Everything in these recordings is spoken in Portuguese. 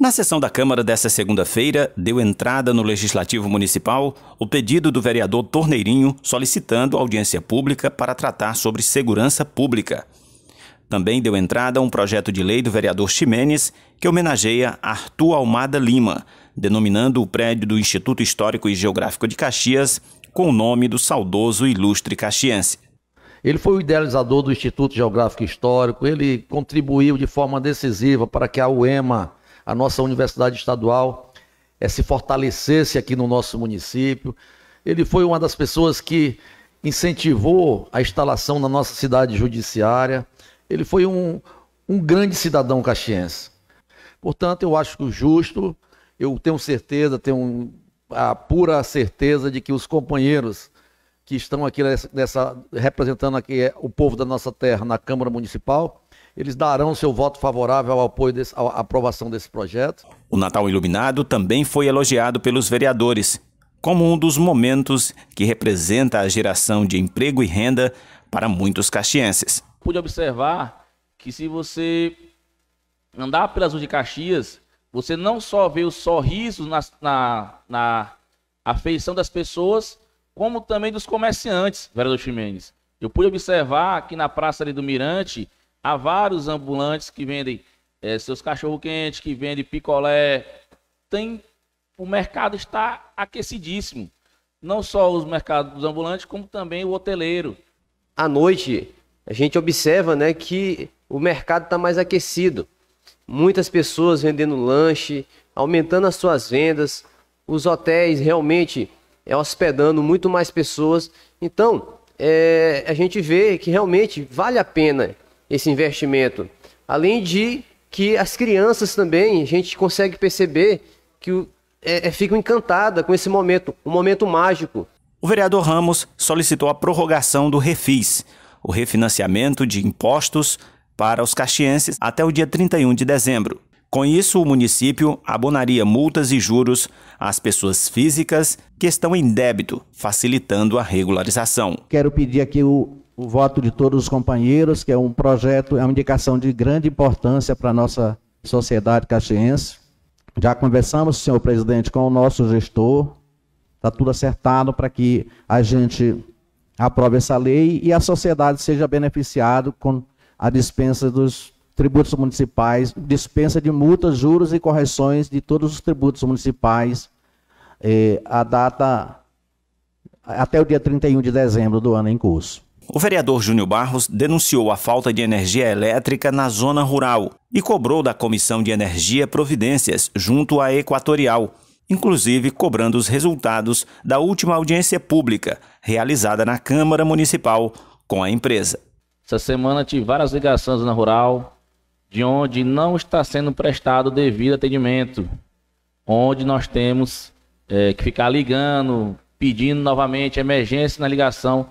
Na sessão da Câmara desta segunda-feira, deu entrada no Legislativo Municipal o pedido do vereador Torneirinho solicitando audiência pública para tratar sobre segurança pública. Também deu entrada um projeto de lei do vereador Ximenes que homenageia Arthur Almada Lima, denominando o prédio do Instituto Histórico e Geográfico de Caxias com o nome do saudoso ilustre caxiense. Ele foi o idealizador do Instituto Geográfico e Histórico, ele contribuiu de forma decisiva para que a UEMA a nossa universidade estadual é, se fortalecesse aqui no nosso município. Ele foi uma das pessoas que incentivou a instalação na nossa cidade judiciária. Ele foi um, um grande cidadão caxiense. Portanto, eu acho que justo, eu tenho certeza, tenho a pura certeza de que os companheiros que estão aqui nessa, representando aqui é, o povo da nossa terra na Câmara Municipal eles darão seu voto favorável ao apoio desse, à aprovação desse projeto. O Natal Iluminado também foi elogiado pelos vereadores como um dos momentos que representa a geração de emprego e renda para muitos caxienses. Pude observar que se você andar pelas ruas de Caxias, você não só vê os sorrisos na, na, na afeição das pessoas, como também dos comerciantes, vereador Ximenes. Eu pude observar que na Praça ali do Mirante, Há vários ambulantes que vendem é, seus cachorro quente que vendem picolé. Tem, o mercado está aquecidíssimo. Não só os mercados dos ambulantes, como também o hoteleiro. À noite, a gente observa né, que o mercado está mais aquecido. Muitas pessoas vendendo lanche, aumentando as suas vendas, os hotéis realmente é, hospedando muito mais pessoas. Então, é, a gente vê que realmente vale a pena esse investimento. Além de que as crianças também, a gente consegue perceber que é, é, ficam encantadas com esse momento, um momento mágico. O vereador Ramos solicitou a prorrogação do refis, o refinanciamento de impostos para os caxienses até o dia 31 de dezembro. Com isso, o município abonaria multas e juros às pessoas físicas que estão em débito, facilitando a regularização. Quero pedir aqui o o voto de todos os companheiros, que é um projeto, é uma indicação de grande importância para a nossa sociedade caxiense. Já conversamos, senhor presidente, com o nosso gestor. Está tudo acertado para que a gente aprove essa lei e a sociedade seja beneficiada com a dispensa dos tributos municipais, dispensa de multas, juros e correções de todos os tributos municipais. Eh, a data até o dia 31 de dezembro do ano em curso. O vereador Júnior Barros denunciou a falta de energia elétrica na zona rural e cobrou da Comissão de Energia providências junto à Equatorial, inclusive cobrando os resultados da última audiência pública realizada na Câmara Municipal com a empresa. Essa semana tive várias ligações na rural de onde não está sendo prestado devido atendimento, onde nós temos é, que ficar ligando, pedindo novamente emergência na ligação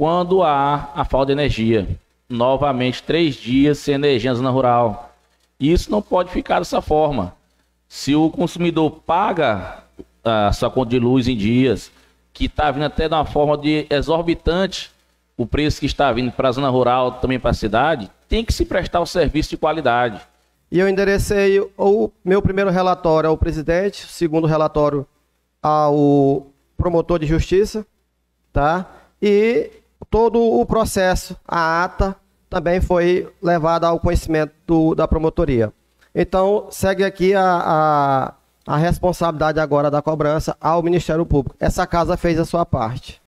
quando há a falta de energia, novamente três dias sem energia na zona rural. Isso não pode ficar dessa forma. Se o consumidor paga a ah, sua conta de luz em dias, que está vindo até de uma forma de exorbitante, o preço que está vindo para a zona rural, também para a cidade, tem que se prestar o um serviço de qualidade. E eu enderecei o meu primeiro relatório ao presidente, o segundo relatório ao promotor de justiça, tá? E todo o processo, a ata também foi levada ao conhecimento do, da promotoria. Então, segue aqui a, a, a responsabilidade agora da cobrança ao Ministério Público. Essa casa fez a sua parte.